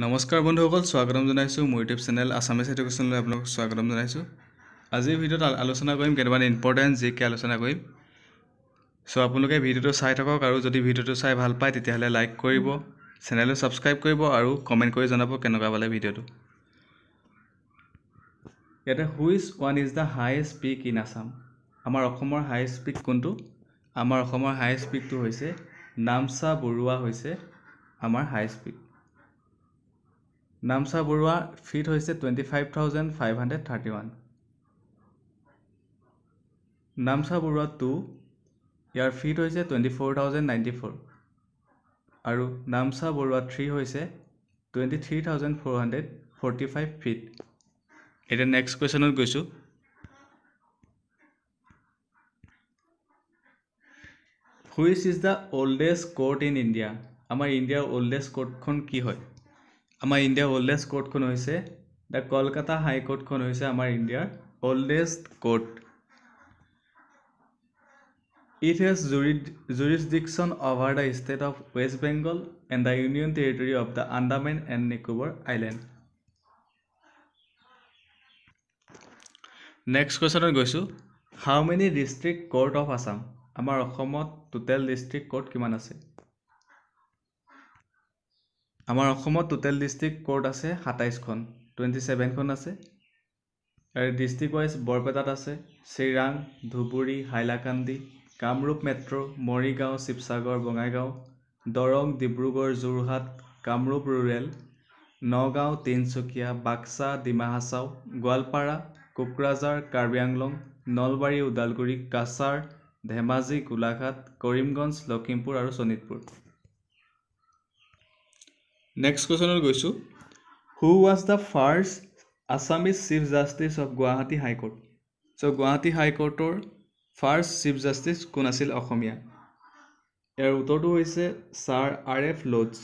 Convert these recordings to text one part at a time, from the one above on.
নমস্কাৰ বন্ধুসকল স্বাগতম জনাইছোঁ মোৰ ইউটিউব চেনেল আছামিছ এডুকেশ্যনলৈ আপোনালোকক স্বাগতম জনাইছোঁ আজিৰ ভিডিঅ'ত আলোচনা কৰিম কেইটামান ইম্পৰ্টেণ্ট জি কে আলোচনা কৰিম চ' আপোনালোকে ভিডিঅ'টো চাই থাকক আৰু যদি ভিডিঅ'টো চাই ভাল পায় তেতিয়াহ'লে লাইক কৰিব চেনেলটো ছাবস্ক্ৰাইব কৰিব আৰু কমেণ্ট কৰি জনাব কেনেকুৱা পালে ভিডিঅ'টো ইয়াতে which one is the highest peak in Assam আমাৰ অসমৰ হায়েষ্ট পিক কোনটো আমাৰ অসমৰ হায়েষ্ট পিকটো হৈছে নামচা বৰুৱা হৈছে আমাৰ highest peak Namcha Barwa feet হৈছে twenty five thousand five hundred thirty one Namcha Barwa two ইয়াৰ ফিট হৈছে twenty four thousand ninety four আৰু নামচা বৰুৱা থ্ৰী হৈছে twenty three thousand four hundred forty five feet এতিয়া নেক্সট কুৱেশ্যনত গৈছোঁ which is the oldest court in India আমাৰ ইণ্ডিয়াৰ oldest ক'ৰ্টখন কি হয় আমাৰ ইণ্ডিয়াৰ অল্ডেষ্ট ক'ৰ্টখন হৈছে দ্য কলকাতা হাইকৰ্টখন হৈছে আমাৰ ইণ্ডিয়াৰ oldest court it has jury jurisdiction over the state of West Bengal and the union territory of the Andaman and Nicobar island next কুৱেশ্যনত গৈছোঁ how many district court of Assam আমাৰ অসমত টোটেল ডিষ্ট্ৰিক্ট ক'ৰ্ট কিমান আছে আমাৰ অসমত টোটেল ডিষ্ট্ৰিক্ট ক'ৰ্ট আছে সাতাইছখন twenty ছেভেনখন আছে আৰু ডিষ্ট্ৰিক্ট ৱাইজ বৰপেটাত আছে চিৰাং ধুবুৰী হাইলাকান্দি কামৰূপ মেট্ৰ' মৰিগাঁও শিৱসাগৰ বঙাইগাঁও দৰং ডিব্ৰুগড় যোৰহাট কামৰূপ ৰুৰেল নগাঁও তিনিচুকীয়া বাক্সা ডিমা হাছাও গোৱালপাৰা কোকৰাঝাৰ কাৰ্বি আংলং নলবাৰী ওদালগুৰি কাছাৰ ধেমাজি গোলাঘাট কৰিমগঞ্জ লখিমপুৰ আৰু শোণিতপুৰ নেক্সট কুৱেশ্যনত গৈছোঁ who was the first Assamese chief justice of Guwahati high court so' Guwahati হাইকোৰ্টৰ ফাৰ্ষ্ট চিফ জাষ্টিছ কোন আছিল অসমীয়া ইয়াৰ উত্তৰটো হৈছে sir R F Lodge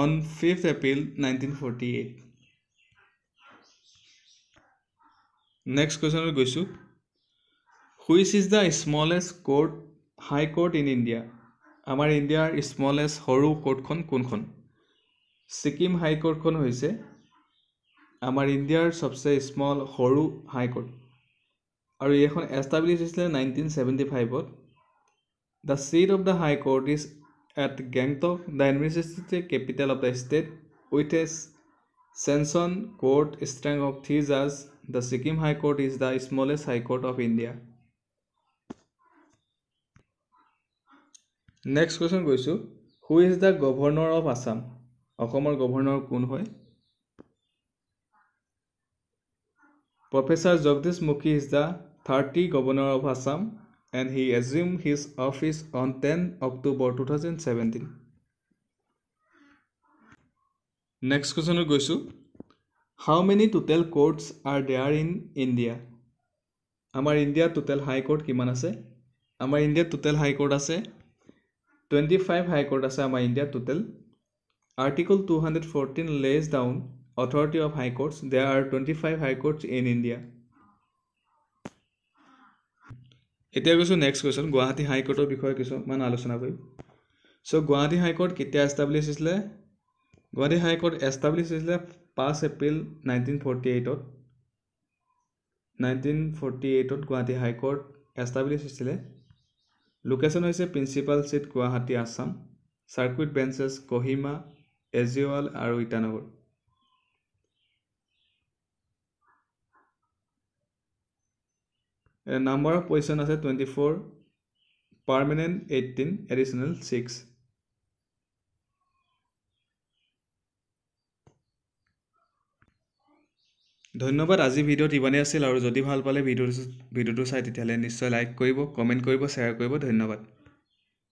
on fifth April nineteen forty eight next কুৱেশ্যনত গৈছোঁ which is the smallest court high court in India আমাৰ ইণ্ডিয়াৰ স্মলেষ্ট সৰু কোৰ্টখন কোনখন ছিকিম হাইকোৰ্টখন হৈছে আমাৰ ইণ্ডিয়াৰ চবচে স্মল সৰু হাইকোৰ্ট আৰু এইখন এষ্টাব্লিছ হৈছিলে নাইনটিন চেভেণ্টি ফাইভত the seat of the high high court is at Gangtok the administrative capital of the state with a sanctioned court strength of three জাজ the Sikkim high court is the smallest high court of India next question কৈছোঁ who is the governor of Assam অসমৰ governor কোন হয় professor Jagdish Mukhi is the thirty governor of Assam and he assume his office on ten October two thousand seventeen next কুৱেশ্যনত গৈছোঁ how many total courts are there in India আমাৰ ইণ্ডিয়াত total high court কিমান আছে আমাৰ ইণ্ডিয়াত টোটেল হাইকৰ্ট আছে টুৱেণ্টি ফাইভ হাইকৰ্ট আছে আমাৰ ইণ্ডিয়াত total article two hundred fourteen lays down authority of high courts they are twenty five high courts in India এতিয়া কৈছোঁ নেক্সট কুৱেশ্যন গুৱাহাটী হাইকৰ্টৰ বিষয়ে কিছুমান আলোচনা কৰিম চ' গুৱাহাটী হাইকৰ্ট কেতিয়া এষ্টাব্লিছ হৈছিলে গুৱাহাটী হাইকৰ্ট এষ্টাব্লিছ হৈছিলে পাঁচ এপ্ৰিল নাইনটিন ফৰ্টি এইটত নাইনটিন ফৰ্টি এইটত গুৱাহাটী হাইকৰ্ট এষ্টাব্লিছ হৈছিলে লোকেশ্যন হৈছে principal seat Guwahati Assam circuit benches Kohima Aizawl আৰু ইটানগৰ নাম্বাৰ অফ কুৱেশ্যন আছে twenty four permanent eighteen additional six ধন্যবাদ আজি ভিডিঅ'ত ইমানেই আছিল আৰু যদি ভাল পালে ভিডিঅ'টো ভিডিঅ'টো চাই তেতিয়াহ'লে নিশ্চয় লাইক কৰিব কমেণ্ট কৰিব শ্বেয়াৰ কৰিব ধন্যবাদ